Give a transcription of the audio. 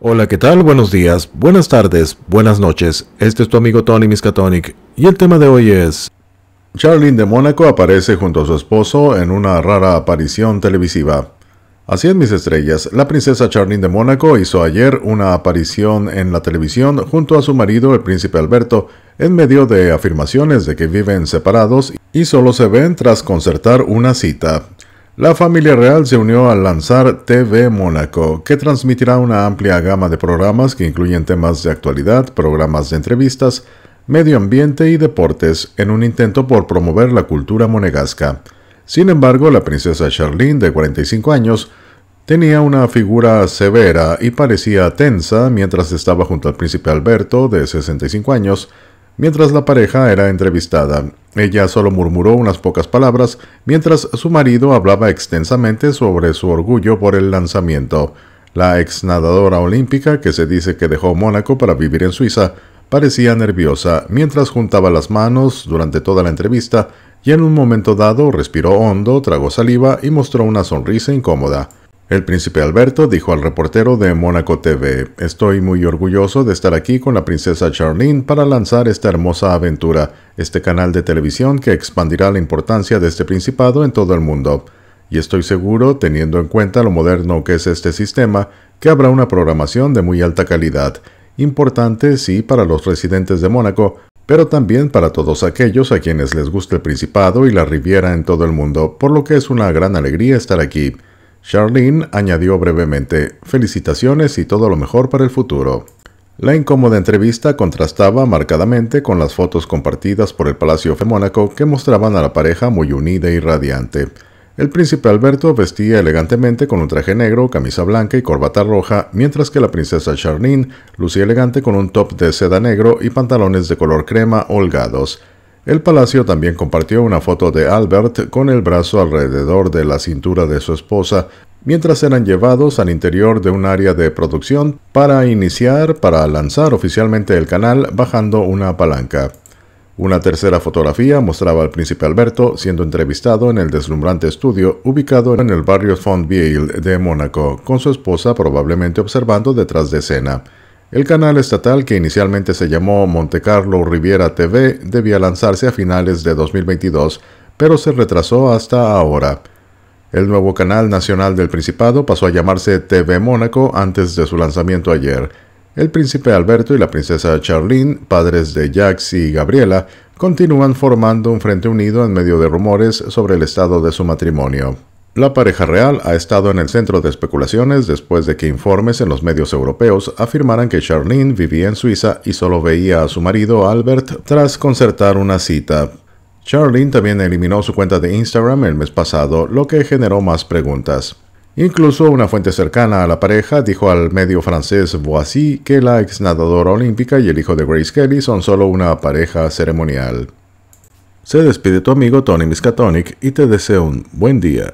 Hola, ¿qué tal? Buenos días, buenas tardes, buenas noches. Este es tu amigo Tony Miskatonic y el tema de hoy es... Charlene de Mónaco aparece junto a su esposo en una rara aparición televisiva. Así es, mis estrellas, la princesa Charlene de Mónaco hizo ayer una aparición en la televisión junto a su marido, el príncipe Alberto, en medio de afirmaciones de que viven separados y solo se ven tras concertar una cita. La familia real se unió al lanzar TV Mónaco, que transmitirá una amplia gama de programas que incluyen temas de actualidad, programas de entrevistas, medio ambiente y deportes, en un intento por promover la cultura monegasca. Sin embargo, la princesa Charlene, de 45 años, tenía una figura severa y parecía tensa mientras estaba junto al príncipe Alberto, de 65 años, Mientras la pareja era entrevistada, ella solo murmuró unas pocas palabras mientras su marido hablaba extensamente sobre su orgullo por el lanzamiento. La ex nadadora olímpica, que se dice que dejó Mónaco para vivir en Suiza, parecía nerviosa mientras juntaba las manos durante toda la entrevista y en un momento dado respiró hondo, tragó saliva y mostró una sonrisa incómoda. El príncipe Alberto dijo al reportero de Mónaco TV, Estoy muy orgulloso de estar aquí con la princesa Charlene para lanzar esta hermosa aventura, este canal de televisión que expandirá la importancia de este principado en todo el mundo. Y estoy seguro, teniendo en cuenta lo moderno que es este sistema, que habrá una programación de muy alta calidad, importante sí para los residentes de Mónaco, pero también para todos aquellos a quienes les gusta el Principado y la Riviera en todo el mundo, por lo que es una gran alegría estar aquí. Charlene añadió brevemente, felicitaciones y todo lo mejor para el futuro. La incómoda entrevista contrastaba marcadamente con las fotos compartidas por el Palacio de Mónaco que mostraban a la pareja muy unida y radiante. El príncipe Alberto vestía elegantemente con un traje negro, camisa blanca y corbata roja, mientras que la princesa Charlene lucía elegante con un top de seda negro y pantalones de color crema holgados. El palacio también compartió una foto de Albert con el brazo alrededor de la cintura de su esposa mientras eran llevados al interior de un área de producción para iniciar para lanzar oficialmente el canal bajando una palanca. Una tercera fotografía mostraba al príncipe Alberto siendo entrevistado en el deslumbrante estudio ubicado en el barrio Fontvieille de Mónaco, con su esposa probablemente observando detrás de escena. El canal estatal, que inicialmente se llamó Monte Carlo Riviera TV, debía lanzarse a finales de 2022, pero se retrasó hasta ahora. El nuevo canal nacional del Principado pasó a llamarse TV Mónaco antes de su lanzamiento ayer. El príncipe Alberto y la princesa Charlene, padres de Jax y Gabriela, continúan formando un frente unido en medio de rumores sobre el estado de su matrimonio. La pareja real ha estado en el centro de especulaciones después de que informes en los medios europeos afirmaran que Charlene vivía en Suiza y solo veía a su marido Albert tras concertar una cita. Charlene también eliminó su cuenta de Instagram el mes pasado, lo que generó más preguntas. Incluso una fuente cercana a la pareja dijo al medio francés Voici que la ex nadadora olímpica y el hijo de Grace Kelly son solo una pareja ceremonial. Se despide tu amigo Tony Miskatonic y te deseo un buen día.